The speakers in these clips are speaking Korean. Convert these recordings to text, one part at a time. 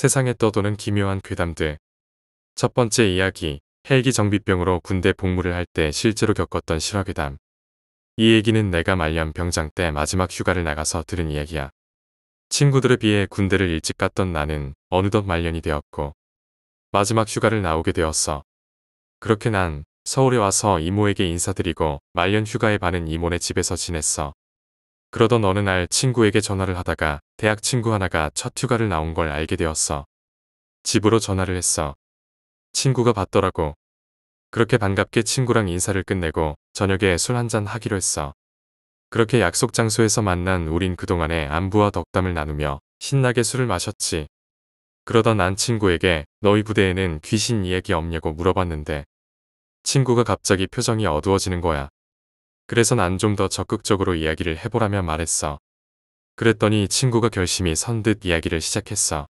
세상에 떠도는 기묘한 괴담들. 첫 번째 이야기, 헬기 정비병으로 군대 복무를 할 때 실제로 겪었던 실화괴담. 이 얘기는 내가 말년 병장 때 마지막 휴가를 나가서 들은 이야기야. 친구들에 비해 군대를 일찍 갔던 나는 어느덧 말년이 되었고 마지막 휴가를 나오게 되었어. 그렇게 난 서울에 와서 이모에게 인사드리고 말년 휴가에 반은 이모네 집에서 지냈어. 그러던 어느 날 친구에게 전화를 하다가 대학 친구 하나가 첫 휴가를 나온 걸 알게 되었어. 집으로 전화를 했어. 친구가 받더라고. 그렇게 반갑게 친구랑 인사를 끝내고 저녁에 술 한 잔 하기로 했어. 그렇게 약속 장소에서 만난 우린 그동안의 안부와 덕담을 나누며 신나게 술을 마셨지. 그러던 난 친구에게 너희 부대에는 귀신 이야기 없냐고 물어봤는데 친구가 갑자기 표정이 어두워지는 거야. 그래서 난 좀 더 적극적으로 이야기를 해보라며 말했어. 그랬더니 친구가 결심이 선 듯 이야기를 시작했어.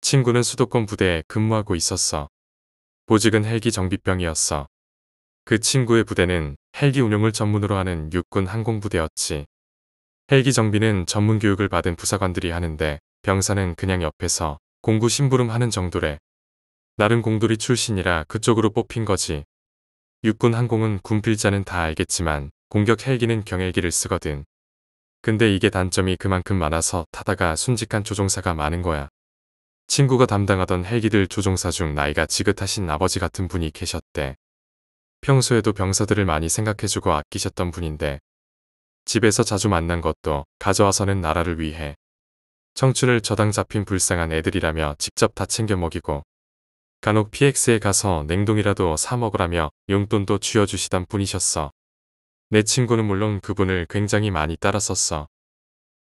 친구는 수도권 부대에 근무하고 있었어. 보직은 헬기 정비병이었어. 그 친구의 부대는 헬기 운용을 전문으로 하는 육군 항공부대였지. 헬기 정비는 전문 교육을 받은 부사관들이 하는데 병사는 그냥 옆에서 공구 심부름 하는 정도래. 나름 공돌이 출신이라 그쪽으로 뽑힌 거지. 육군 항공은 군필자는 다 알겠지만 공격 헬기는 경헬기를 쓰거든. 근데 이게 단점이 그만큼 많아서 타다가 순직한 조종사가 많은 거야. 친구가 담당하던 헬기들 조종사 중 나이가 지긋하신 아버지 같은 분이 계셨대. 평소에도 병사들을 많이 생각해주고 아끼셨던 분인데 집에서 자주 만난 것도 가져와서는 나라를 위해 청춘을 저당 잡힌 불쌍한 애들이라며 직접 다 챙겨 먹이고 간혹 PX에 가서 냉동이라도 사 먹으라며 용돈도 쥐어주시던 분이셨어. 내 친구는 물론 그분을 굉장히 많이 따랐었어.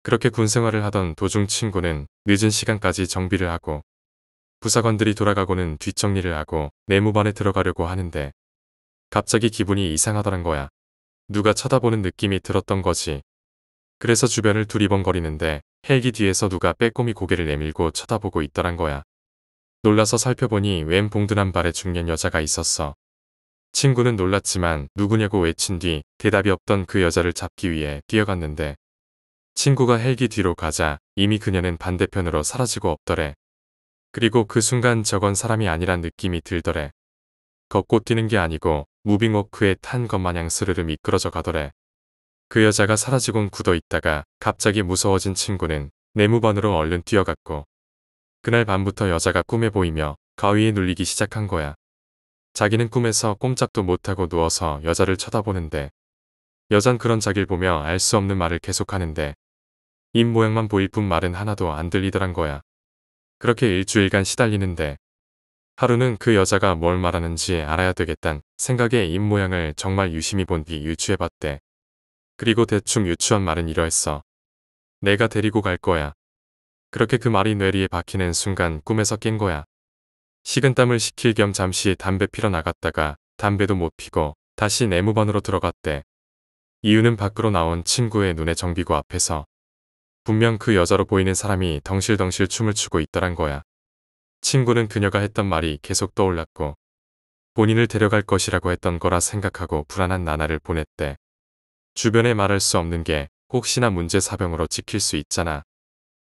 그렇게 군 생활을 하던 도중 친구는 늦은 시간까지 정비를 하고 부사관들이 돌아가고는 뒷정리를 하고 내무반에 들어가려고 하는데 갑자기 기분이 이상하더란 거야. 누가 쳐다보는 느낌이 들었던 거지. 그래서 주변을 두리번거리는데 헬기 뒤에서 누가 빼꼼히 고개를 내밀고 쳐다보고 있더란 거야. 놀라서 살펴보니 웬 봉둔한 발의 중년 여자가 있었어. 친구는 놀랐지만 누구냐고 외친 뒤 대답이 없던 그 여자를 잡기 위해 뛰어갔는데 친구가 헬기 뒤로 가자 이미 그녀는 반대편으로 사라지고 없더래. 그리고 그 순간 저건 사람이 아니란 느낌이 들더래. 걷고 뛰는 게 아니고 무빙워크에 탄것 마냥 스르르 미끄러져 가더래. 그 여자가 사라지곤 굳어 있다가 갑자기 무서워진 친구는 내무반으로 얼른 뛰어갔고 그날 밤부터 여자가 꿈에 보이며 가위에 눌리기 시작한 거야. 자기는 꿈에서 꼼짝도 못하고 누워서 여자를 쳐다보는데 여잔 그런 자길 보며 알 수 없는 말을 계속하는데 입 모양만 보일 뿐 말은 하나도 안 들리더란 거야. 그렇게 일주일간 시달리는데 하루는 그 여자가 뭘 말하는지 알아야 되겠단 생각에 입 모양을 정말 유심히 본 뒤 유추해봤대. 그리고 대충 유추한 말은 이러했어. 내가 데리고 갈 거야. 그렇게 그 말이 뇌리에 박히는 순간 꿈에서 깬 거야. 식은땀을 식힐 겸 잠시 담배 피러 나갔다가 담배도 못 피고 다시 내무반으로 들어갔대. 이유는 밖으로 나온 친구의 눈에 정비구 앞에서 분명 그 여자로 보이는 사람이 덩실덩실 춤을 추고 있더란 거야. 친구는 그녀가 했던 말이 계속 떠올랐고 본인을 데려갈 것이라고 했던 거라 생각하고 불안한 나날을 보냈대. 주변에 말할 수 없는 게 혹시나 문제 사병으로 지킬 수 있잖아.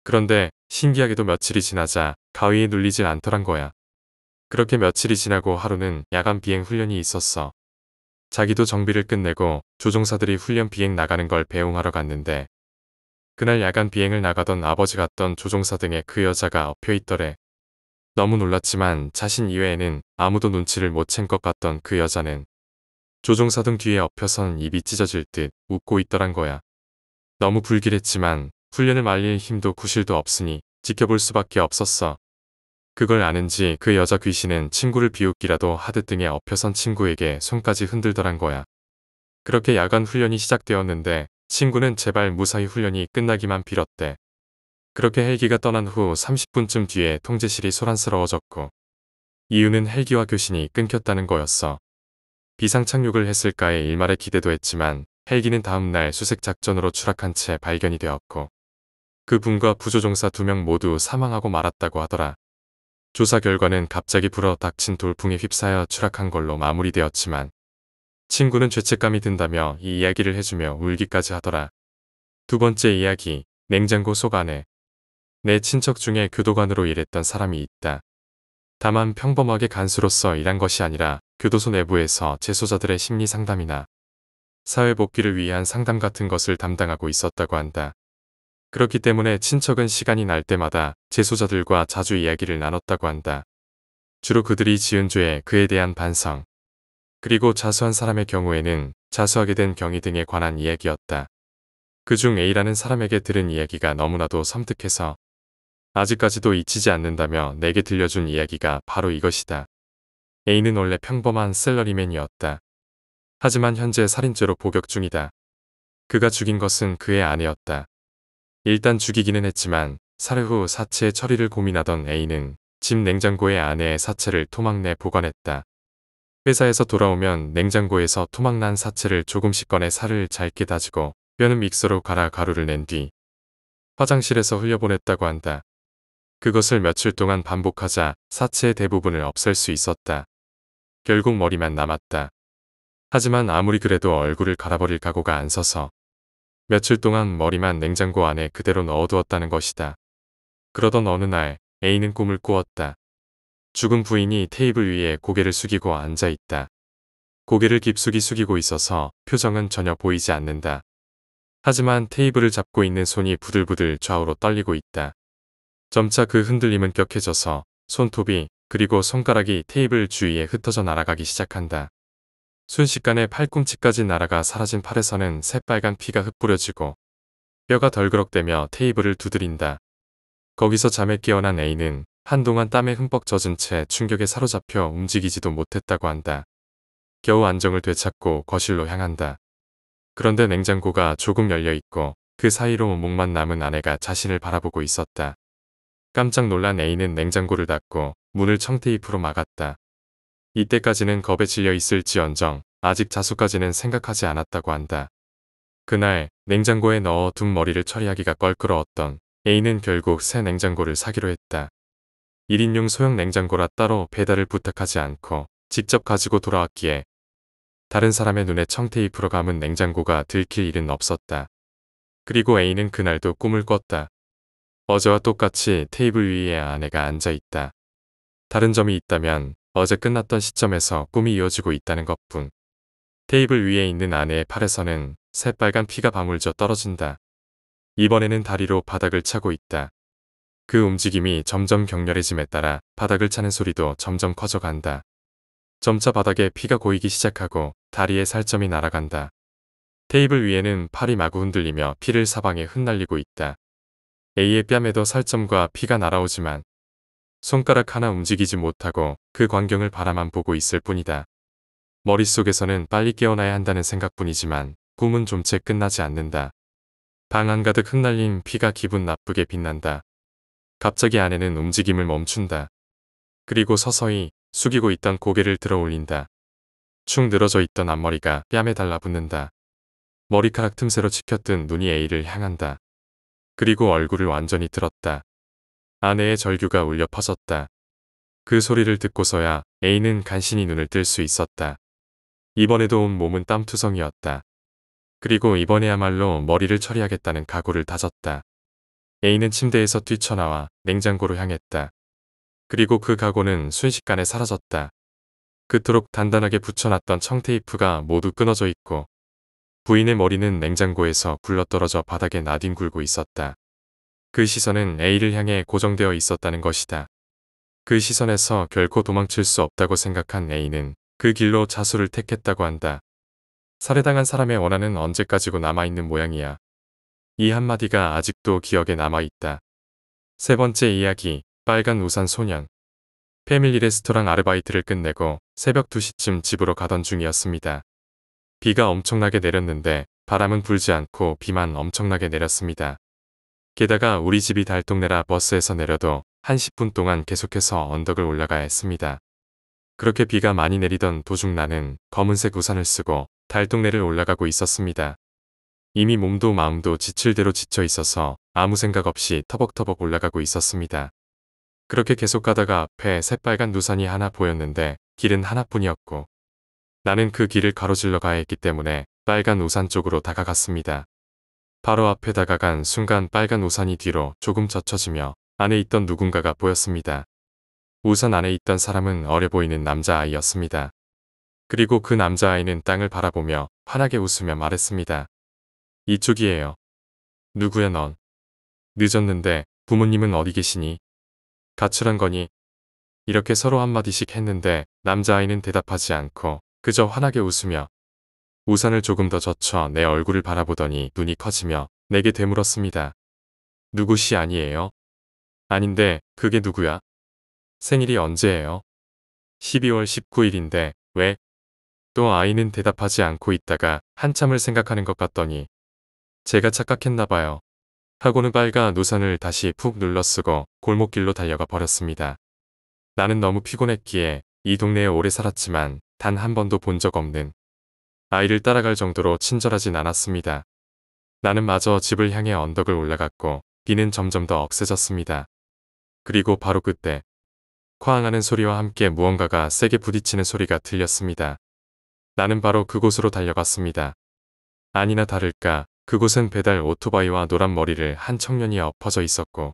그런데 신기하게도 며칠이 지나자 가위에 눌리질 않더란 거야. 그렇게 며칠이 지나고 하루는 야간 비행 훈련이 있었어. 자기도 정비를 끝내고 조종사들이 훈련 비행 나가는 걸 배웅하러 갔는데 그날 야간 비행을 나가던 아버지 같던 조종사 등에 그 여자가 업혀 있더래. 너무 놀랐지만 자신 이외에는 아무도 눈치를 못 챈 것 같던 그 여자는 조종사 등 뒤에 업혀선 입이 찢어질 듯 웃고 있더란 거야. 너무 불길했지만 훈련을 말릴 힘도 구실도 없으니 지켜볼 수밖에 없었어. 그걸 아는지 그 여자 귀신은 친구를 비웃기라도 하듯 등에 엎여선 친구에게 손까지 흔들더란 거야. 그렇게 야간 훈련이 시작되었는데 친구는 제발 무사히 훈련이 끝나기만 빌었대. 그렇게 헬기가 떠난 후 30분쯤 뒤에 통제실이 소란스러워졌고 이유는 헬기와 교신이 끊겼다는 거였어. 비상착륙을 했을까의 일말의 기대도 했지만 헬기는 다음날 수색작전으로 추락한 채 발견이 되었고 그 분과 부조종사 두 명 모두 사망하고 말았다고 하더라. 조사 결과는 갑자기 불어 닥친 돌풍에 휩싸여 추락한 걸로 마무리되었지만 친구는 죄책감이 든다며 이 이야기를 해주며 울기까지 하더라. 두 번째 이야기, 냉장고 속 안에 내 친척 중에 교도관으로 일했던 사람이 있다. 다만 평범하게 간수로서 일한 것이 아니라 교도소 내부에서 재소자들의 심리 상담이나 사회 복귀를 위한 상담 같은 것을 담당하고 있었다고 한다. 그렇기 때문에 친척은 시간이 날 때마다 재소자들과 자주 이야기를 나눴다고 한다. 주로 그들이 지은 죄, 그에 대한 반성, 그리고 자수한 사람의 경우에는 자수하게 된 경위 등에 관한 이야기였다. 그중 A라는 사람에게 들은 이야기가 너무나도 섬뜩해서 아직까지도 잊히지 않는다며 내게 들려준 이야기가 바로 이것이다. A는 원래 평범한 셀러리맨이었다. 하지만 현재 살인죄로 복역 중이다. 그가 죽인 것은 그의 아내였다. 일단 죽이기는 했지만 사흘 후 사체의 처리를 고민하던 A는 집 냉장고에 아내의 사체를 토막 내 보관했다. 회사에서 돌아오면 냉장고에서 토막 난 사체를 조금씩 꺼내 살을 잘게 다지고 뼈는 믹서로 갈아 가루를 낸 뒤 화장실에서 흘려보냈다고 한다. 그것을 며칠 동안 반복하자 사체의 대부분을 없앨 수 있었다. 결국 머리만 남았다. 하지만 아무리 그래도 얼굴을 갈아버릴 각오가 안 서서 며칠 동안 머리만 냉장고 안에 그대로 넣어두었다는 것이다. 그러던 어느 날 A는 꿈을 꾸었다. 죽은 부인이 테이블 위에 고개를 숙이고 앉아 있다. 고개를 깊숙이 숙이고 있어서 표정은 전혀 보이지 않는다. 하지만 테이블을 잡고 있는 손이 부들부들 좌우로 떨리고 있다. 점차 그 흔들림은 격해져서 손톱이 그리고 손가락이 테이블 주위에 흩어져 날아가기 시작한다. 순식간에 팔꿈치까지 날아가 사라진 팔에서는 새빨간 피가 흩뿌려지고 뼈가 덜그럭대며 테이블을 두드린다. 거기서 잠에 깨어난 A는 한동안 땀에 흠뻑 젖은 채 충격에 사로잡혀 움직이지도 못했다고 한다. 겨우 안정을 되찾고 거실로 향한다. 그런데 냉장고가 조금 열려있고 그 사이로 목만 남은 아내가 자신을 바라보고 있었다. 깜짝 놀란 A는 냉장고를 닫고 문을 청테이프로 막았다. 이때까지는 겁에 질려 있을지언정 아직 자수까지는 생각하지 않았다고 한다. 그날 냉장고에 넣어 둔 머리를 처리하기가 껄끄러웠던 A는 결국 새 냉장고를 사기로 했다. 1인용 소형 냉장고라 따로 배달을 부탁하지 않고 직접 가지고 돌아왔기에 다른 사람의 눈에 청테이프로 감은 냉장고가 들킬 일은 없었다. 그리고 A는 그날도 꿈을 꿨다. 어제와 똑같이 테이블 위에 아내가 앉아 있다. 다른 점이 있다면 어제 끝났던 시점에서 꿈이 이어지고 있다는 것뿐. 테이블 위에 있는 아내의 팔에서는 새빨간 피가 방울져 떨어진다. 이번에는 다리로 바닥을 차고 있다. 그 움직임이 점점 격렬해짐에 따라 바닥을 차는 소리도 점점 커져간다. 점차 바닥에 피가 고이기 시작하고 다리에 살점이 날아간다. 테이블 위에는 팔이 마구 흔들리며 피를 사방에 흩날리고 있다. A의 뺨에도 살점과 피가 날아오지만 손가락 하나 움직이지 못하고 그 광경을 바라만 보고 있을 뿐이다. 머릿속에서는 빨리 깨어나야 한다는 생각뿐이지만 꿈은 좀 채 끝나지 않는다. 방 안가득 흩날린 피가 기분 나쁘게 빛난다. 갑자기 아내는 움직임을 멈춘다. 그리고 서서히 숙이고 있던 고개를 들어 올린다. 축 늘어져 있던 앞머리가 뺨에 달라붙는다. 머리카락 틈새로 치켰던 눈이 A를 향한다. 그리고 얼굴을 완전히 들었다. 아내의 절규가 울려 퍼졌다. 그 소리를 듣고서야 A는 간신히 눈을 뜰 수 있었다. 이번에도 온 몸은 땀투성이었다. 그리고 이번에야말로 머리를 처리하겠다는 각오를 다졌다. A는 침대에서 뛰쳐나와 냉장고로 향했다. 그리고 그 각오는 순식간에 사라졌다. 그토록 단단하게 붙여놨던 청테이프가 모두 끊어져 있고 부인의 머리는 냉장고에서 굴러떨어져 바닥에 나뒹굴고 있었다. 그 시선은 A를 향해 고정되어 있었다는 것이다. 그 시선에서 결코 도망칠 수 없다고 생각한 A는 그 길로 자수를 택했다고 한다. 살해당한 사람의 원한은 언제까지고 남아있는 모양이야. 이 한마디가 아직도 기억에 남아있다. 세 번째 이야기, 빨간 우산 소년. 패밀리 레스토랑 아르바이트를 끝내고 새벽 2시쯤 집으로 가던 중이었습니다. 비가 엄청나게 내렸는데 바람은 불지 않고 비만 엄청나게 내렸습니다. 게다가 우리 집이 달동네라 버스에서 내려도 한 10분 동안 계속해서 언덕을 올라가야 했습니다. 그렇게 비가 많이 내리던 도중 나는 검은색 우산을 쓰고 달동네를 올라가고 있었습니다. 이미 몸도 마음도 지칠 대로 지쳐 있어서 아무 생각 없이 터벅터벅 올라가고 있었습니다. 그렇게 계속 가다가 앞에 새빨간 누산이 하나 보였는데 길은 하나뿐이었고 나는 그 길을 가로질러 가야 했기 때문에 빨간 우산 쪽으로 다가갔습니다. 바로 앞에 다가간 순간 빨간 우산이 뒤로 조금 젖혀지며 안에 있던 누군가가 보였습니다. 우산 안에 있던 사람은 어려 보이는 남자아이였습니다. 그리고 그 남자아이는 땅을 바라보며 환하게 웃으며 말했습니다. 이쪽이에요. 누구야 넌? 늦었는데 부모님은 어디 계시니? 가출한 거니? 이렇게 서로 한마디씩 했는데 남자아이는 대답하지 않고 그저 환하게 웃으며 우산을 조금 더 젖혀 내 얼굴을 바라보더니 눈이 커지며 내게 되물었습니다. 누구시 아니에요? 아닌데 그게 누구야? 생일이 언제예요? 12월 19일인데 왜? 또 아이는 대답하지 않고 있다가 한참을 생각하는 것 같더니 제가 착각했나 봐요. 하고는 빨가 우산을 다시 푹 눌러쓰고 골목길로 달려가 버렸습니다. 나는 너무 피곤했기에 이 동네에 오래 살았지만 단 한 번도 본 적 없는 아이를 따라갈 정도로 친절하진 않았습니다. 나는 마저 집을 향해 언덕을 올라갔고 비는 점점 더 억세졌습니다. 그리고 바로 그때 쾅하는 소리와 함께 무언가가 세게 부딪히는 소리가 들렸습니다. 나는 바로 그곳으로 달려갔습니다. 아니나 다를까 그곳은 배달 오토바이와 노란 머리를 한 청년이 엎어져 있었고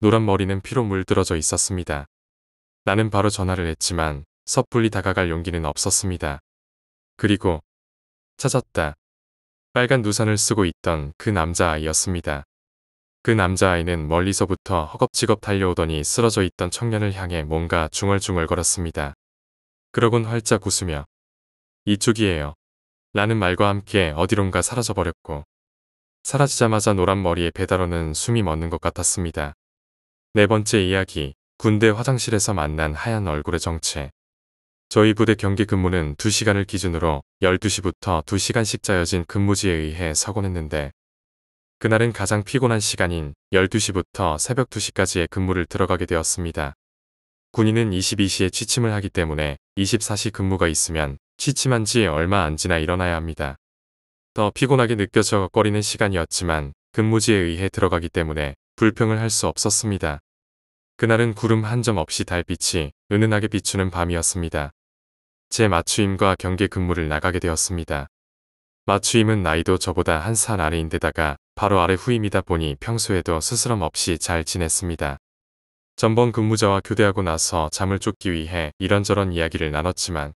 노란 머리는 피로 물들어져 있었습니다. 나는 바로 전화를 했지만 섣불리 다가갈 용기는 없었습니다. 그리고 찾았다. 빨간 우산을 쓰고 있던 그 남자아이였습니다. 그 남자아이는 멀리서부터 허겁지겁 달려오더니 쓰러져 있던 청년을 향해 뭔가 중얼중얼 걸었습니다. 그러곤 활짝 웃으며 이쪽이에요. 라는 말과 함께 어디론가 사라져버렸고 사라지자마자 노란 머리의 배달원은 숨이 멎는 것 같았습니다. 네 번째 이야기 군대 화장실에서 만난 하얀 얼굴의 정체 저희 부대 경기 근무는 2시간을 기준으로 12시부터 2시간씩 짜여진 근무지에 의해 서곤했는데 그날은 가장 피곤한 시간인 12시부터 새벽 2시까지의 근무를 들어가게 되었습니다. 군인은 22시에 취침을 하기 때문에 24시 근무가 있으면 취침한 지 얼마 안 지나 일어나야 합니다. 더 피곤하게 느껴져 꺼리는 시간이었지만 근무지에 의해 들어가기 때문에 불평을 할 수 없었습니다. 그날은 구름 한 점 없이 달빛이 은은하게 비추는 밤이었습니다. 제맞추임과 경계 근무를 나가게 되었습니다. 맞추임은 나이도 저보다 한 살 아래인데다가 바로 아래 후임이다 보니 평소에도 스스럼 없이 잘 지냈습니다. 전번 근무자와 교대하고 나서 잠을 쫓기 위해 이런저런 이야기를 나눴지만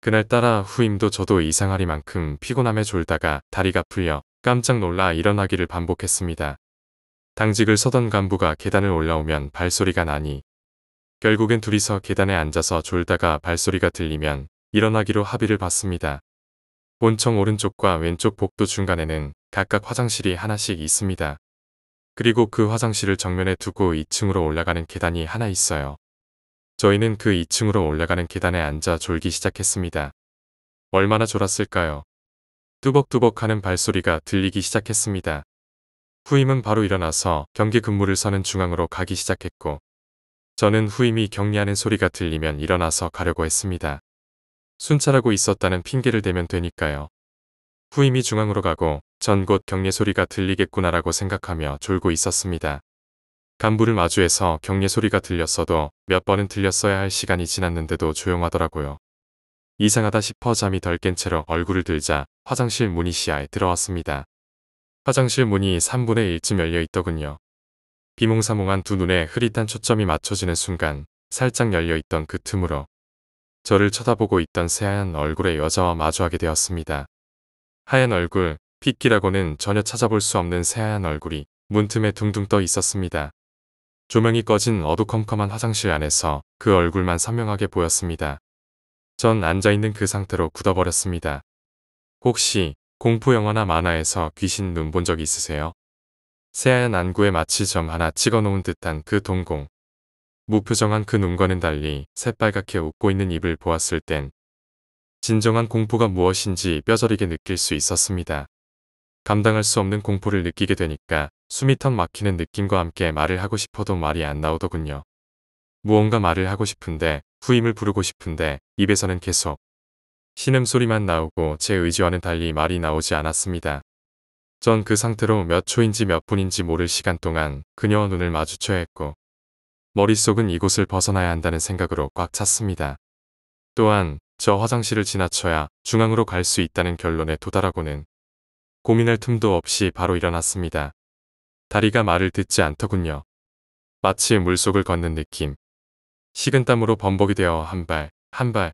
그날따라 후임도 저도 이상하리만큼 피곤함에 졸다가 다리가 풀려 깜짝 놀라 일어나기를 반복했습니다. 당직을 서던 간부가 계단을 올라오면 발소리가 나니 결국엔 둘이서 계단에 앉아서 졸다가 발소리가 들리면 일어나기로 합의를 봤습니다. 본청 오른쪽과 왼쪽 복도 중간에는 각각 화장실이 하나씩 있습니다. 그리고 그 화장실을 정면에 두고 2층으로 올라가는 계단이 하나 있어요. 저희는 그 2층으로 올라가는 계단에 앉아 졸기 시작했습니다. 얼마나 졸았을까요? 뚜벅뚜벅 하는 발소리가 들리기 시작했습니다. 후임은 바로 일어나서 경기 근무를 서는 중앙으로 가기 시작했고 저는 후임이 격리하는 소리가 들리면 일어나서 가려고 했습니다. 순찰하고 있었다는 핑계를 대면 되니까요. 후임이 중앙으로 가고 전 곧격례 소리가 들리겠구나라고 생각하며 졸고 있었습니다. 간부를 마주해서 격례 소리가 들렸어도 몇 번은 들렸어야 할 시간이 지났는데도 조용하더라고요. 이상하다 싶어 잠이 덜 깬 채로 얼굴을 들자 화장실 문이 시야에 들어왔습니다. 화장실 문이 3분의 1쯤 열려 있더군요. 비몽사몽한 두 눈에 흐릿한 초점이 맞춰지는 순간 살짝 열려있던 그 틈으로 저를 쳐다보고 있던 새하얀 얼굴의 여자와 마주하게 되었습니다. 하얀 얼굴, 핏기라고는 전혀 찾아볼 수 없는 새하얀 얼굴이 문틈에 둥둥 떠 있었습니다. 조명이 꺼진 어두컴컴한 화장실 안에서 그 얼굴만 선명하게 보였습니다. 전 앉아있는 그 상태로 굳어버렸습니다. 혹시 공포 영화나 만화에서 귀신 눈 본 적 있으세요? 새하얀 안구에 마치 점 하나 찍어놓은 듯한 그 동공. 무표정한 그 눈과는 달리 새빨갛게 웃고 있는 입을 보았을 땐 진정한 공포가 무엇인지 뼈저리게 느낄 수 있었습니다. 감당할 수 없는 공포를 느끼게 되니까 숨이 턱 막히는 느낌과 함께 말을 하고 싶어도 말이 안 나오더군요. 무언가 말을 하고 싶은데 후임을 부르고 싶은데 입에서는 계속 신음소리만 나오고 제 의지와는 달리 말이 나오지 않았습니다. 전 그 상태로 몇 초인지 몇 분인지 모를 시간 동안 그녀와 눈을 마주쳐야 했고 머릿속은 이곳을 벗어나야 한다는 생각으로 꽉 찼습니다. 또한 저 화장실을 지나쳐야 중앙으로 갈 수 있다는 결론에 도달하고는 고민할 틈도 없이 바로 일어났습니다. 다리가 말을 듣지 않더군요. 마치 물속을 걷는 느낌. 식은 땀으로 범벅이 되어 한 발, 한 발,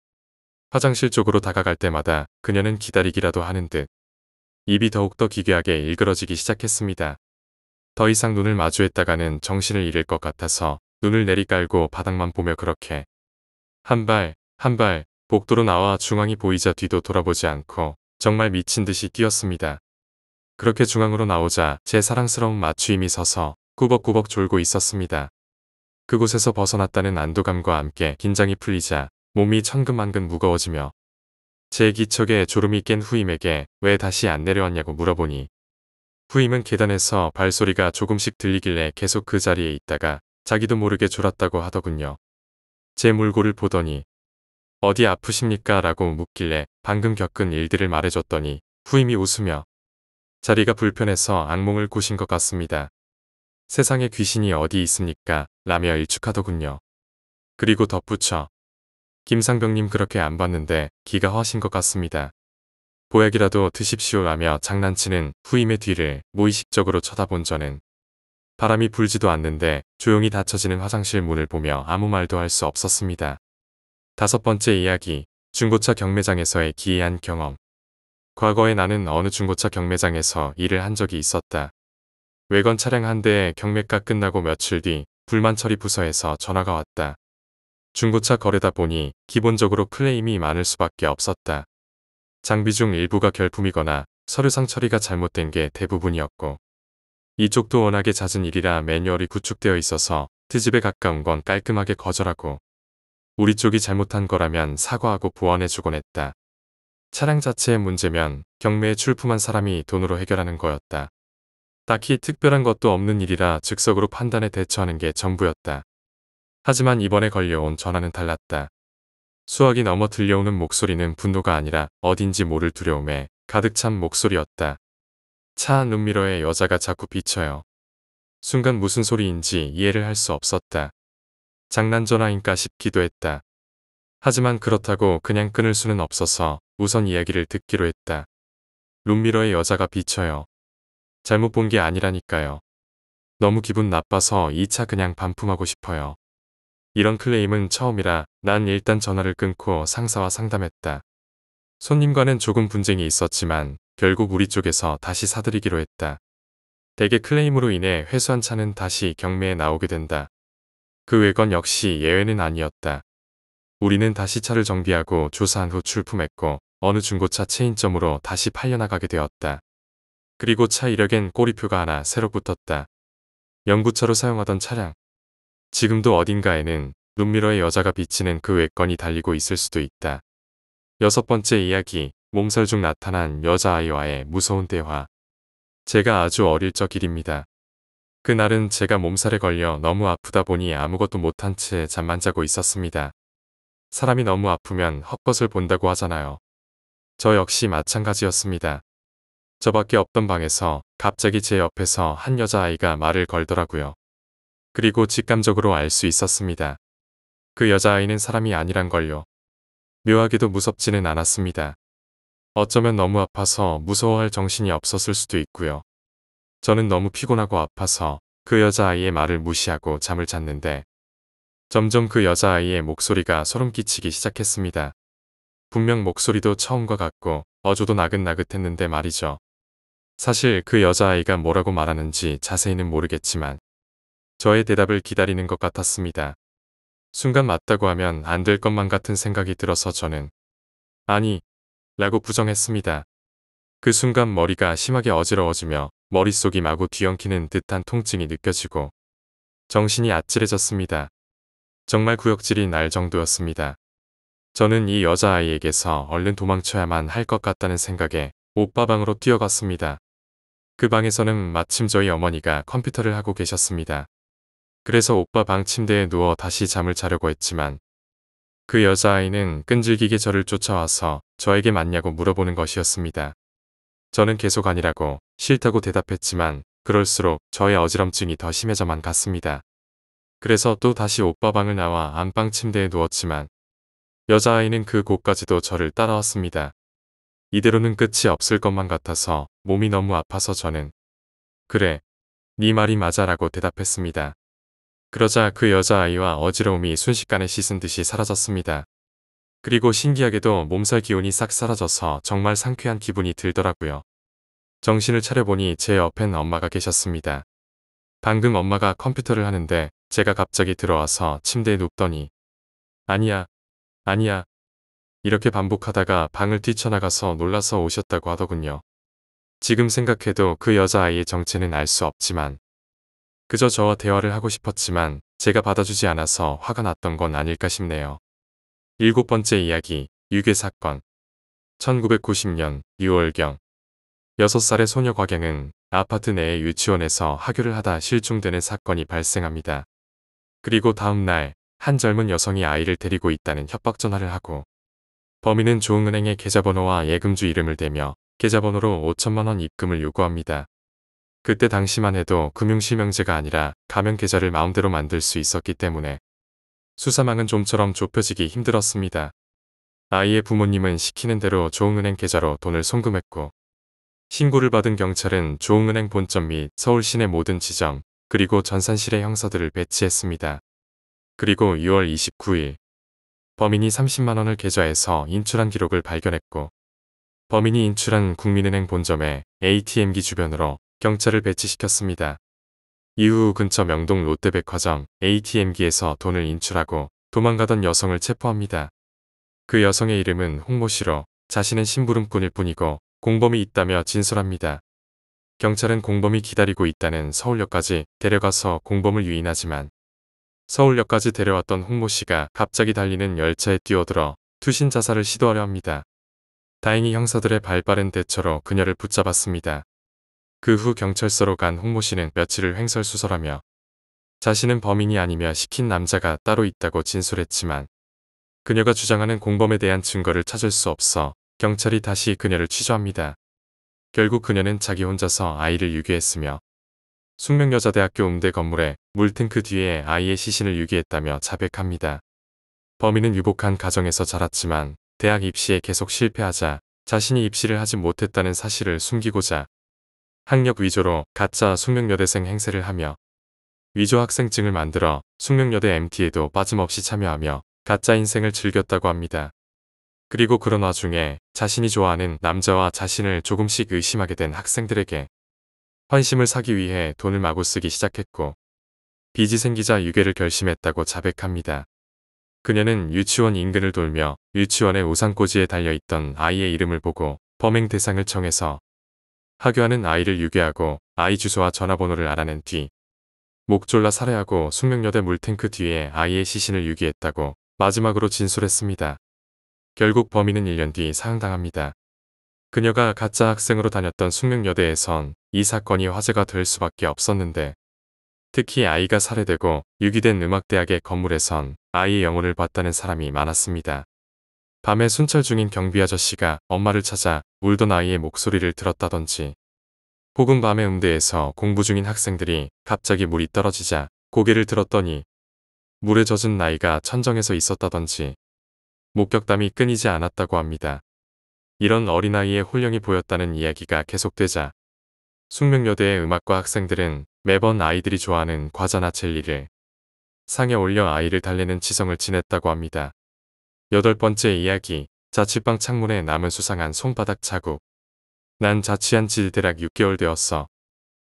화장실 쪽으로 다가갈 때마다 그녀는 기다리기라도 하는 듯 입이 더욱더 기괴하게 일그러지기 시작했습니다. 더 이상 눈을 마주했다가는 정신을 잃을 것 같아서 눈을 내리깔고 바닥만 보며 그렇게 한 발, 한 발, 복도로 나와 중앙이 보이자 뒤도 돌아보지 않고 정말 미친 듯이 뛰었습니다. 그렇게 중앙으로 나오자 제 사랑스러운 마취임이 서서 꾸벅꾸벅 졸고 있었습니다. 그곳에서 벗어났다는 안도감과 함께 긴장이 풀리자 몸이 천근만근 무거워지며 제 기척에 졸음이 깬 후임에게 왜 다시 안 내려왔냐고 물어보니 후임은 계단에서 발소리가 조금씩 들리길래 계속 그 자리에 있다가 자기도 모르게 졸았다고 하더군요. 제 물고를 보더니 어디 아프십니까? 라고 묻길래 방금 겪은 일들을 말해줬더니 후임이 웃으며 자리가 불편해서 악몽을 꾸신 것 같습니다. 세상에 귀신이 어디 있습니까? 라며 일축하더군요. 그리고 덧붙여 김상병님 그렇게 안 봤는데 기가 허신 것 같습니다. 보약이라도 드십시오라며 장난치는 후임의 뒤를 무의식적으로 쳐다본 저는 바람이 불지도 않는데 조용히 닫혀지는 화장실 문을 보며 아무 말도 할 수 없었습니다. 다섯 번째 이야기, 중고차 경매장에서의 기이한 경험. 과거에 나는 어느 중고차 경매장에서 일을 한 적이 있었다. 외관 차량 한 대의 경매가 끝나고 며칠 뒤 불만처리 부서에서 전화가 왔다. 중고차 거래다 보니 기본적으로 클레임이 많을 수밖에 없었다. 장비 중 일부가 결품이거나 서류상 처리가 잘못된 게 대부분이었고 이쪽도 워낙에 잦은 일이라 매뉴얼이 구축되어 있어서 트집에 가까운 건 깔끔하게 거절하고 우리 쪽이 잘못한 거라면 사과하고 보완해주곤 했다. 차량 자체의 문제면 경매에 출품한 사람이 돈으로 해결하는 거였다. 딱히 특별한 것도 없는 일이라 즉석으로 판단에 대처하는 게 전부였다. 하지만 이번에 걸려온 전화는 달랐다. 수학이 넘어 들려오는 목소리는 분노가 아니라 어딘지 모를 두려움에 가득 찬 목소리였다. 차 안 룸미러에 여자가 자꾸 비쳐요. 순간 무슨 소리인지 이해를 할 수 없었다. 장난 전화인가 싶기도 했다. 하지만 그렇다고 그냥 끊을 수는 없어서 우선 이야기를 듣기로 했다. 룸미러에 여자가 비쳐요. 잘못 본 게 아니라니까요. 너무 기분 나빠서 이 차 그냥 반품하고 싶어요. 이런 클레임은 처음이라 난 일단 전화를 끊고 상사와 상담했다. 손님과는 조금 분쟁이 있었지만 결국 우리 쪽에서 다시 사들이기로 했다. 대개 클레임으로 인해 회수한 차는 다시 경매에 나오게 된다. 그 외건 역시 예외는 아니었다. 우리는 다시 차를 정비하고 조사한 후 출품했고 어느 중고차 체인점으로 다시 팔려나가게 되었다. 그리고 차 이력엔 꼬리표가 하나 새로 붙었다. 영구차로 사용하던 차량. 지금도 어딘가에는 룸미러의 여자가 비치는 그 외건이 달리고 있을 수도 있다. 여섯 번째 이야기, 몸살 중 나타난 여자아이와의 무서운 대화. 제가 아주 어릴 적 일입니다. 그날은 제가 몸살에 걸려 너무 아프다 보니 아무것도 못한 채 잠만 자고 있었습니다. 사람이 너무 아프면 헛것을 본다고 하잖아요. 저 역시 마찬가지였습니다. 저밖에 없던 방에서 갑자기 제 옆에서 한 여자아이가 말을 걸더라고요. 그리고 직감적으로 알 수 있었습니다. 그 여자아이는 사람이 아니란 걸요. 묘하게도 무섭지는 않았습니다. 어쩌면 너무 아파서 무서워할 정신이 없었을 수도 있고요. 저는 너무 피곤하고 아파서 그 여자아이의 말을 무시하고 잠을 잤는데 점점 그 여자아이의 목소리가 소름 끼치기 시작했습니다. 분명 목소리도 처음과 같고 어조도 나긋나긋했는데 말이죠. 사실 그 여자아이가 뭐라고 말하는지 자세히는 모르겠지만 저의 대답을 기다리는 것 같았습니다. 순간 맞다고 하면 안 될 것만 같은 생각이 들어서 저는 아니 라고 부정했습니다. 그 순간 머리가 심하게 어지러워지며 머릿속이 마구 뒤엉키는 듯한 통증이 느껴지고 정신이 아찔해졌습니다. 정말 구역질이 날 정도였습니다. 저는 이 여자아이에게서 얼른 도망쳐야만 할 것 같다는 생각에 오빠 방으로 뛰어갔습니다. 그 방에서는 마침 저희 어머니가 컴퓨터를 하고 계셨습니다. 그래서 오빠 방 침대에 누워 다시 잠을 자려고 했지만 그 여자아이는 끈질기게 저를 쫓아와서 저에게 맞냐고 물어보는 것이었습니다. 저는 계속 아니라고 싫다고 대답했지만 그럴수록 저의 어지럼증이 더 심해져만 갔습니다. 그래서 또 다시 오빠 방을 나와 안방 침대에 누웠지만 여자아이는 그 곳까지도 저를 따라왔습니다. 이대로는 끝이 없을 것만 같아서 몸이 너무 아파서 저는 그래, 네 말이 맞아라고 대답했습니다. 그러자 그 여자아이와 어지러움이 순식간에 씻은 듯이 사라졌습니다. 그리고 신기하게도 몸살 기운이 싹 사라져서 정말 상쾌한 기분이 들더라고요. 정신을 차려보니 제 옆엔 엄마가 계셨습니다. 방금 엄마가 컴퓨터를 하는데 제가 갑자기 들어와서 침대에 눕더니 아니야, 아니야 이렇게 반복하다가 방을 뛰쳐나가서 놀라서 오셨다고 하더군요. 지금 생각해도 그 여자아이의 정체는 알 수 없지만 그저 저와 대화를 하고 싶었지만 제가 받아주지 않아서 화가 났던 건 아닐까 싶네요. 일곱 번째 이야기, 유괴 사건. 1990년 6월경. 6살의 소녀 과영은 아파트 내의 유치원에서 학교를 하다 실종되는 사건이 발생합니다. 그리고 다음 날, 한 젊은 여성이 아이를 데리고 있다는 협박 전화를 하고, 범인은 조은은행의 계좌번호와 예금주 이름을 대며 계좌번호로 5천만원 입금을 요구합니다. 그때 당시만 해도 금융실명제가 아니라 가면계좌를 마음대로 만들 수 있었기 때문에 수사망은 좀처럼 좁혀지기 힘들었습니다. 아이의 부모님은 시키는 대로 조흥은행 계좌로 돈을 송금했고 신고를 받은 경찰은 조흥은행 본점 및 서울 시내 모든 지점 그리고 전산실의 형사들을 배치했습니다. 그리고 6월 29일 범인이 30만원을 계좌에서 인출한 기록을 발견했고 범인이 인출한 국민은행 본점의 ATM기 주변으로 경찰을 배치시켰습니다. 이후 근처 명동 롯데백화점 ATM기에서 돈을 인출하고 도망가던 여성을 체포합니다. 그 여성의 이름은 홍모 씨로 자신은 심부름꾼일 뿐이고 공범이 있다며 진술합니다. 경찰은 공범이 기다리고 있다는 서울역까지 데려가서 공범을 유인하지만 서울역까지 데려왔던 홍모 씨가 갑자기 달리는 열차에 뛰어들어 투신 자살을 시도하려 합니다. 다행히 형사들의 발빠른 대처로 그녀를 붙잡았습니다. 그후 경찰서로 간 홍모 씨는 며칠을 횡설수설하며 자신은 범인이 아니며 시킨 남자가 따로 있다고 진술했지만 그녀가 주장하는 공범에 대한 증거를 찾을 수 없어 경찰이 다시 그녀를 취조합니다. 결국 그녀는 자기 혼자서 아이를 유기했으며 숙명여자대학교 음대 건물에 물탱크 뒤에 아이의 시신을 유기했다며 자백합니다. 범인은 유복한 가정에서 자랐지만 대학 입시에 계속 실패하자 자신이 입시를 하지 못했다는 사실을 숨기고자 학력 위조로 가짜 숙명여대생 행세를 하며 위조 학생증을 만들어 숙명여대 MT에도 빠짐없이 참여하며 가짜 인생을 즐겼다고 합니다. 그리고 그런 와중에 자신이 좋아하는 남자와 자신을 조금씩 의심하게 된 학생들에게 환심을 사기 위해 돈을 마구 쓰기 시작했고 빚이 생기자 유괴를 결심했다고 자백합니다. 그녀는 유치원 인근을 돌며 유치원의 우산꽂이에 달려있던 아이의 이름을 보고 범행 대상을 정해서 하교하는 아이를 유괴하고 아이 주소와 전화번호를 알아낸 뒤 목졸라 살해하고 숙명여대 물탱크 뒤에 아이의 시신을 유기했다고 마지막으로 진술했습니다. 결국 범인은 1년 뒤 사형당합니다. 그녀가 가짜 학생으로 다녔던 숙명여대에선 이 사건이 화제가 될 수밖에 없었는데 특히 아이가 살해되고 유기된 음악대학의 건물에선 아이의 영혼을 봤다는 사람이 많았습니다. 밤에 순찰 중인 경비 아저씨가 엄마를 찾아 울던 아이의 목소리를 들었다던지 혹은 밤의 음대에서 공부 중인 학생들이 갑자기 물이 떨어지자 고개를 들었더니 물에 젖은 나이가 천정에서 있었다던지 목격담이 끊이지 않았다고 합니다. 이런 어린아이의 혼령이 보였다는 이야기가 계속되자 숙명여대의 음악과 학생들은 매번 아이들이 좋아하는 과자나 젤리를 상에 올려 아이를 달래는 지성을 지냈다고 합니다. 여덟 번째 이야기 자취방 창문에 남은 수상한 손바닥 자국. 난 자취한 지 대략 6개월 되었어.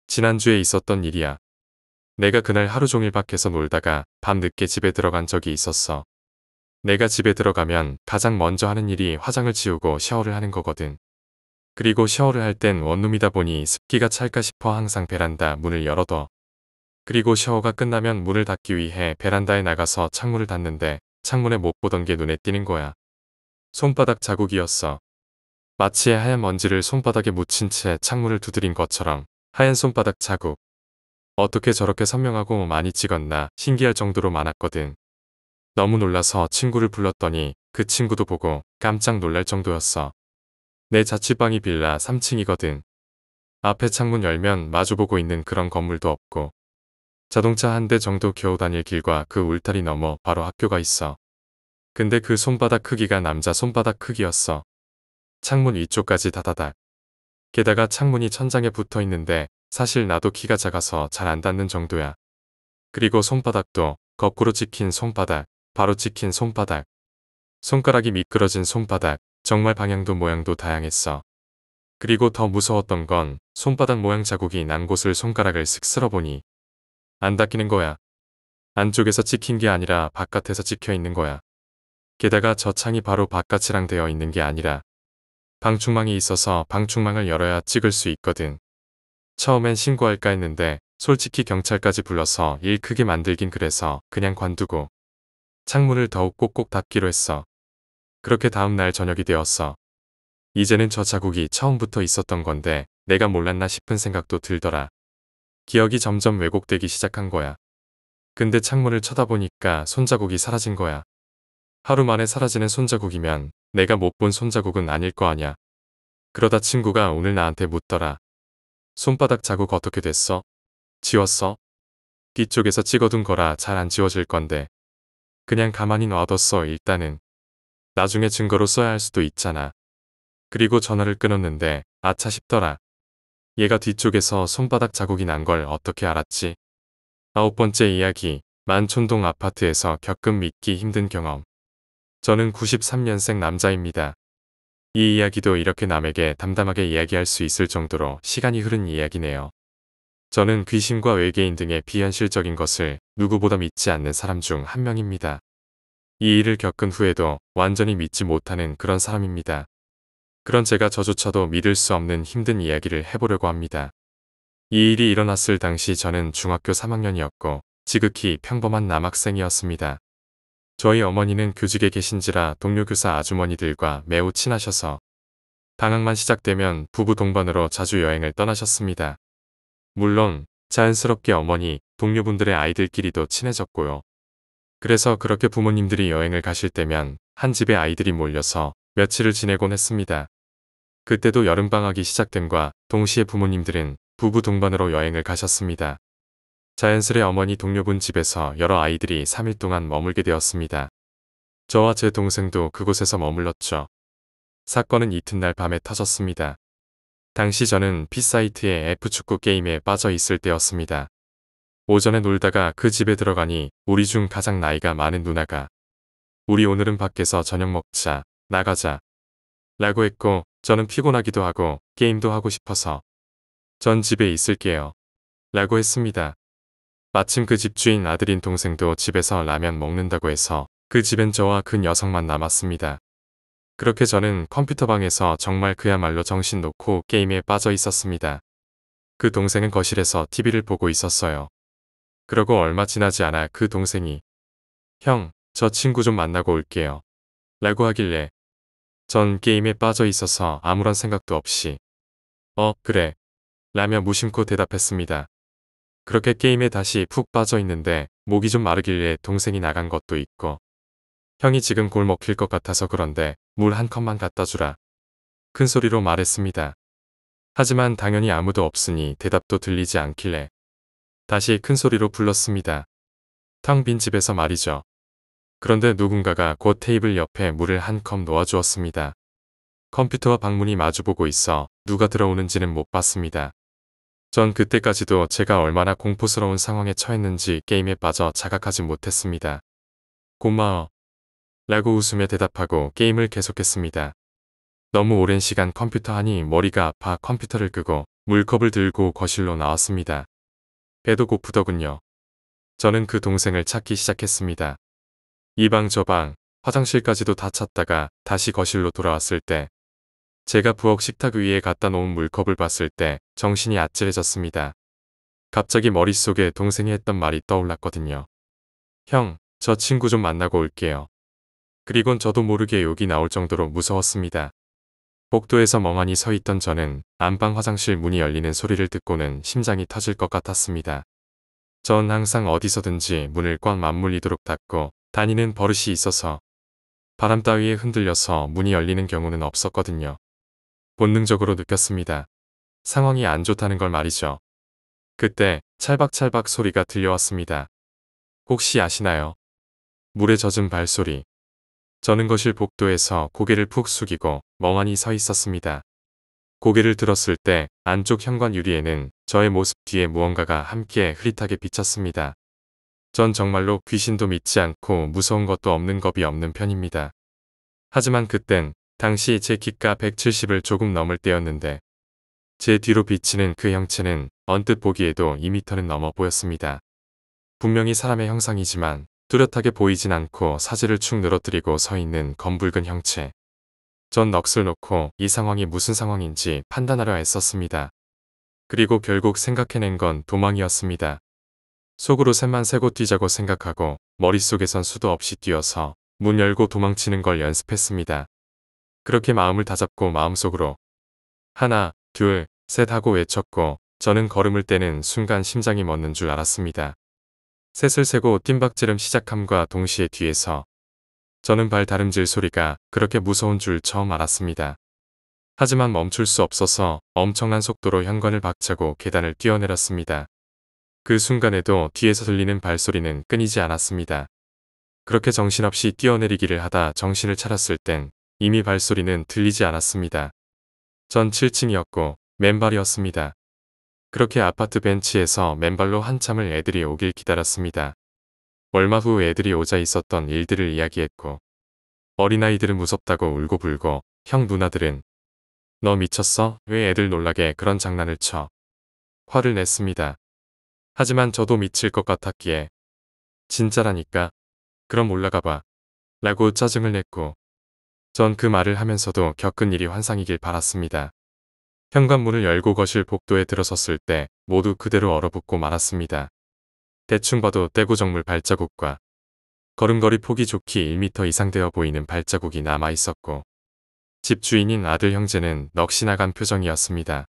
지난주에 있었던 일이야. 내가 그날 하루 종일 밖에서 놀다가 밤늦게 집에 들어간 적이 있었어. 내가 집에 들어가면 가장 먼저 하는 일이 화장을 지우고 샤워를 하는 거거든. 그리고 샤워를 할 땐 원룸이다 보니 습기가 찰까 싶어 항상 베란다 문을 열어둬. 그리고 샤워가 끝나면 문을 닫기 위해 베란다에 나가서 창문을 닫는데 창문에 못 보던 게 눈에 띄는 거야. 손바닥 자국이었어. 마치 하얀 먼지를 손바닥에 묻힌 채 창문을 두드린 것처럼 하얀 손바닥 자국. 어떻게 저렇게 선명하고 많이 찍었나 신기할 정도로 많았거든. 너무 놀라서 친구를 불렀더니 그 친구도 보고 깜짝 놀랄 정도였어. 내 자취방이 빌라 3층이거든. 앞에 창문 열면 마주보고 있는 그런 건물도 없고 자동차 한 대 정도 겨우 다닐 길과 그 울타리 넘어 바로 학교가 있어. 근데 그 손바닥 크기가 남자 손바닥 크기였어. 창문 위쪽까지 다다닥. 게다가 창문이 천장에 붙어 있는데 사실 나도 키가 작아서 잘 안 닿는 정도야. 그리고 손바닥도 거꾸로 찍힌 손바닥, 바로 찍힌 손바닥, 손가락이 미끄러진 손바닥, 정말 방향도 모양도 다양했어. 그리고 더 무서웠던 건 손바닥 모양 자국이 난 곳을 손가락을 쓱 쓸어보니 안 닦이는 거야. 안쪽에서 찍힌 게 아니라 바깥에서 찍혀 있는 거야. 게다가 저 창이 바로 바깥이랑 되어 있는 게 아니라 방충망이 있어서 방충망을 열어야 찍을 수 있거든. 처음엔 신고할까 했는데 솔직히 경찰까지 불러서 일 크게 만들긴 그래서 그냥 관두고 창문을 더욱 꼭꼭 닫기로 했어. 그렇게 다음날 저녁이 되었어. 이제는 저 자국이 처음부터 있었던 건데 내가 몰랐나 싶은 생각도 들더라. 기억이 점점 왜곡되기 시작한 거야. 근데 창문을 쳐다보니까 손자국이 사라진 거야. 하루 만에 사라지는 손자국이면 내가 못 본 손자국은 아닐 거 아냐. 그러다 친구가 오늘 나한테 묻더라. 손바닥 자국 어떻게 됐어? 지웠어? 뒤쪽에서 찍어둔 거라 잘 안 지워질 건데. 그냥 가만히 놔뒀어 일단은. 나중에 증거로 써야 할 수도 있잖아. 그리고 전화를 끊었는데 아차 싶더라. 얘가 뒤쪽에서 손바닥 자국이 난 걸 어떻게 알았지? 아홉 번째 이야기, 만촌동 아파트에서 겪은 믿기 힘든 경험. 저는 93년생 남자입니다. 이 이야기도 이렇게 남에게 담담하게 이야기할 수 있을 정도로 시간이 흐른 이야기네요. 저는 귀신과 외계인 등의 비현실적인 것을 누구보다 믿지 않는 사람 중 한 명입니다. 이 일을 겪은 후에도 완전히 믿지 못하는 그런 사람입니다. 그런 제가 저조차도 믿을 수 없는 힘든 이야기를 해보려고 합니다. 이 일이 일어났을 당시 저는 중학교 3학년이었고 지극히 평범한 남학생이었습니다. 저희 어머니는 교직에 계신지라 동료 교사 아주머니들과 매우 친하셔서 방학만 시작되면 부부 동반으로 자주 여행을 떠나셨습니다. 물론 자연스럽게 어머니, 동료분들의 아이들끼리도 친해졌고요. 그래서 그렇게 부모님들이 여행을 가실 때면 한 집에 아이들이 몰려서 며칠을 지내곤 했습니다. 그때도 여름방학이 시작됨과 동시에 부모님들은 부부 동반으로 여행을 가셨습니다. 자연스레 어머니 동료분 집에서 여러 아이들이 3일 동안 머물게 되었습니다. 저와 제 동생도 그곳에서 머물렀죠. 사건은 이튿날 밤에 터졌습니다. 당시 저는 피사이트의 F축구 게임에 빠져 있을 때였습니다. 오전에 놀다가 그 집에 들어가니 우리 중 가장 나이가 많은 누나가 우리 오늘은 밖에서 저녁 먹자, 나가자 라고 했고 저는 피곤하기도 하고 게임도 하고 싶어서 전 집에 있을게요 라고 했습니다. 마침 그 집주인 아들인 동생도 집에서 라면 먹는다고 해서 그 집엔 저와 그여성만 남았습니다. 그렇게 저는 컴퓨터방에서 정말 그야말로 정신 놓고 게임에 빠져 있었습니다. 그 동생은 거실에서 TV를 보고 있었어요. 그러고 얼마 지나지 않아 그 동생이 형, 저 친구 좀 만나고 올게요. 라고 하길래 전 게임에 빠져 있어서 아무런 생각도 없이 어, 그래. 라며 무심코 대답했습니다. 그렇게 게임에 다시 푹 빠져 있는데 목이 좀 마르길래 동생이 나간 것도 있고 형이 지금 골 먹힐 것 같아서 그런데 물 한 컵만 갖다 주라. 큰 소리로 말했습니다. 하지만 당연히 아무도 없으니 대답도 들리지 않길래 다시 큰 소리로 불렀습니다. 텅 빈 집에서 말이죠. 그런데 누군가가 곧 테이블 옆에 물을 한 컵 놓아주었습니다. 컴퓨터와 방문이 마주보고 있어 누가 들어오는지는 못 봤습니다. 전 그때까지도 제가 얼마나 공포스러운 상황에 처했는지 게임에 빠져 자각하지 못했습니다. 고마워. 라고 웃으며 대답하고 게임을 계속했습니다. 너무 오랜 시간 컴퓨터 하니 머리가 아파 컴퓨터를 끄고 물컵을 들고 거실로 나왔습니다. 배도 고프더군요. 저는 그 동생을 찾기 시작했습니다. 이 방 저방 방, 화장실까지도 다 찾다가 다시 거실로 돌아왔을 때 제가 부엌 식탁 위에 갖다 놓은 물컵을 봤을 때 정신이 아찔해졌습니다. 갑자기 머릿속에 동생이 했던 말이 떠올랐거든요. 형, 저 친구 좀 만나고 올게요. 그리곤 저도 모르게 욕이 나올 정도로 무서웠습니다. 복도에서 멍하니 서 있던 저는 안방 화장실 문이 열리는 소리를 듣고는 심장이 터질 것 같았습니다. 전 항상 어디서든지 문을 꽉 맞물리도록 닫고 다니는 버릇이 있어서 바람 따위에 흔들려서 문이 열리는 경우는 없었거든요. 본능적으로 느꼈습니다. 상황이 안 좋다는 걸 말이죠. 그때 찰박찰박 소리가 들려왔습니다. 혹시 아시나요? 물에 젖은 발소리. 저는 거실 복도에서 고개를 푹 숙이고 멍하니 서 있었습니다. 고개를 들었을 때 안쪽 현관 유리에는 저의 모습 뒤에 무언가가 함께 흐릿하게 비쳤습니다. 전 정말로 귀신도 믿지 않고 무서운 것도 없는 겁이 없는 편입니다. 하지만 그땐 당시 제 키가 170을 조금 넘을 때였는데 제 뒤로 비치는 그 형체는 언뜻 보기에도 2미터는 넘어 보였습니다. 분명히 사람의 형상이지만 뚜렷하게 보이진 않고 사지를 축 늘어뜨리고 서 있는 검붉은 형체. 전 넋을 놓고 이 상황이 무슨 상황인지 판단하려 애썼습니다. 그리고 결국 생각해낸 건 도망이었습니다. 속으로 셋만 세고 뛰자고 생각하고 머릿속에선 수도 없이 뛰어서 문 열고 도망치는 걸 연습했습니다. 그렇게 마음을 다잡고 마음속으로 하나, 둘, 셋 하고 외쳤고 저는 걸음을 떼는 순간 심장이 멎는 줄 알았습니다. 셋을 세고 뜀박지름 시작함과 동시에 뒤에서 저는 발 다름질 소리가 그렇게 무서운 줄 처음 알았습니다. 하지만 멈출 수 없어서 엄청난 속도로 현관을 박차고 계단을 뛰어내렸습니다. 그 순간에도 뒤에서 들리는 발소리는 끊이지 않았습니다. 그렇게 정신없이 뛰어내리기를 하다 정신을 차렸을 땐 이미 발소리는 들리지 않았습니다. 전 7층이었고 맨발이었습니다. 그렇게 아파트 벤치에서 맨발로 한참을 애들이 오길 기다렸습니다. 얼마 후 애들이 오자 있었던 일들을 이야기했고 어린아이들은 무섭다고 울고불고 형 누나들은 너 미쳤어? 왜 애들 놀라게 그런 장난을 쳐? 화를 냈습니다. 하지만 저도 미칠 것 같았기에 진짜라니까 그럼 올라가봐 라고 짜증을 냈고 전그 말을 하면서도 겪은 일이 환상이길 바랐습니다. 현관문을 열고 거실 복도에 들어섰을 때 모두 그대로 얼어붙고 말았습니다. 대충 봐도 떼고정물 발자국과 걸음걸이 폭이 좋기 1m 이상 되어 보이는 발자국이 남아있었고 집주인인 아들 형제는 넋이 나간 표정이었습니다.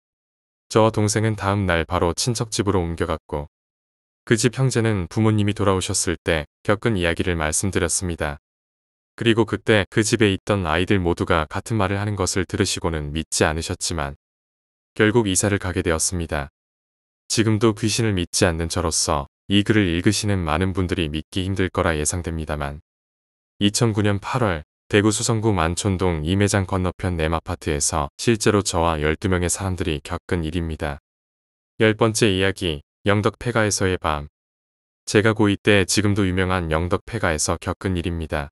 저와 동생은 다음 날 바로 친척집으로 옮겨갔고 그 집 형제는 부모님이 돌아오셨을 때 겪은 이야기를 말씀드렸습니다. 그리고 그때 그 집에 있던 아이들 모두가 같은 말을 하는 것을 들으시고는 믿지 않으셨지만 결국 이사를 가게 되었습니다. 지금도 귀신을 믿지 않는 저로서 이 글을 읽으시는 많은 분들이 믿기 힘들 거라 예상됩니다만 2009년 8월 대구 수성구 만촌동 이매장 건너편 네마파트에서 실제로 저와 12명의 사람들이 겪은 일입니다. 열 번째 이야기 영덕 폐가에서의 밤 제가 고2 때 지금도 유명한 영덕 폐가에서 겪은 일입니다.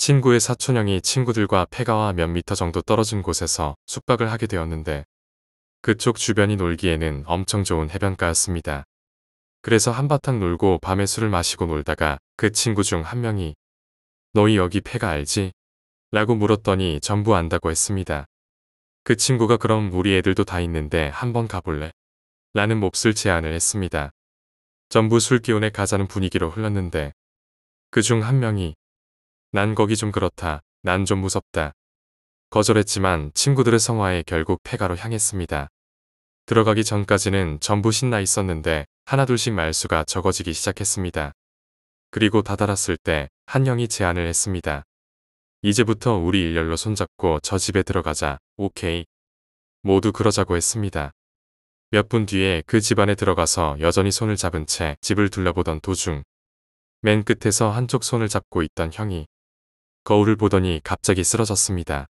친구의 사촌형이 친구들과 폐가와 몇 미터 정도 떨어진 곳에서 숙박을 하게 되었는데 그쪽 주변이 놀기에는 엄청 좋은 해변가였습니다. 그래서 한바탕 놀고 밤에 술을 마시고 놀다가 그 친구 중 한 명이 너희 여기 폐가 알지? 라고 물었더니 전부 안다고 했습니다. 그 친구가 그럼 우리 애들도 다 있는데 한번 가볼래? 라는 몹쓸 제안을 했습니다. 전부 술 기운에 가자는 분위기로 흘렀는데 그 중 한 명이 난 거기 좀 그렇다. 난 좀 무섭다. 거절했지만 친구들의 성화에 결국 폐가로 향했습니다. 들어가기 전까지는 전부 신나 있었는데 하나둘씩 말수가 적어지기 시작했습니다. 그리고 다다랐을 때한영이 제안을 했습니다. 이제부터 우리 일렬로 손잡고 저 집에 들어가자. 오케이. 모두 그러자고 했습니다. 몇 분 뒤에 그 집 안에 들어가서 여전히 손을 잡은 채 집을 둘러보던 도중 맨 끝에서 한쪽 손을 잡고 있던 형이 거울을 보더니 갑자기 쓰러졌습니다.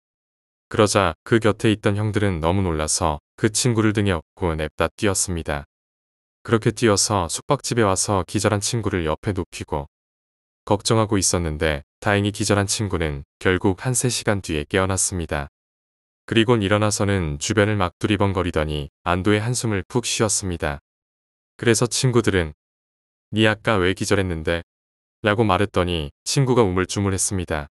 그러자 그 곁에 있던 형들은 너무 놀라서 그 친구를 등에 업고 냅다 뛰었습니다. 그렇게 뛰어서 숙박집에 와서 기절한 친구를 옆에 눕히고 걱정하고 있었는데 다행히 기절한 친구는 결국 한 세시간 뒤에 깨어났습니다. 그리곤 일어나서는 주변을 막 두리번거리더니 안도의 한숨을 푹 쉬었습니다. 그래서 친구들은 니 아까 왜 기절했는데? 라고 말했더니 친구가 우물쭈물했습니다.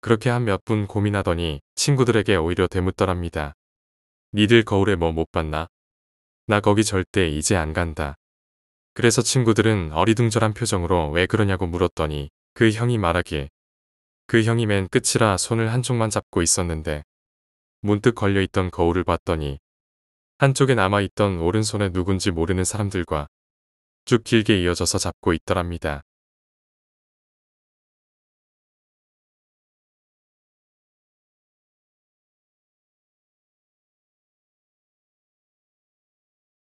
그렇게 한 몇 분 고민하더니 친구들에게 오히려 되묻더랍니다 니들 거울에 뭐 못 봤나? 나 거기 절대 이제 안 간다. 그래서 친구들은 어리둥절한 표정으로 왜 그러냐고 물었더니 그 형이 말하길. 그 형이 맨 끝이라 손을 한쪽만 잡고 있었는데 문득 걸려있던 거울을 봤더니 한쪽에 남아있던 오른손에 누군지 모르는 사람들과 쭉 길게 이어져서 잡고 있더랍니다.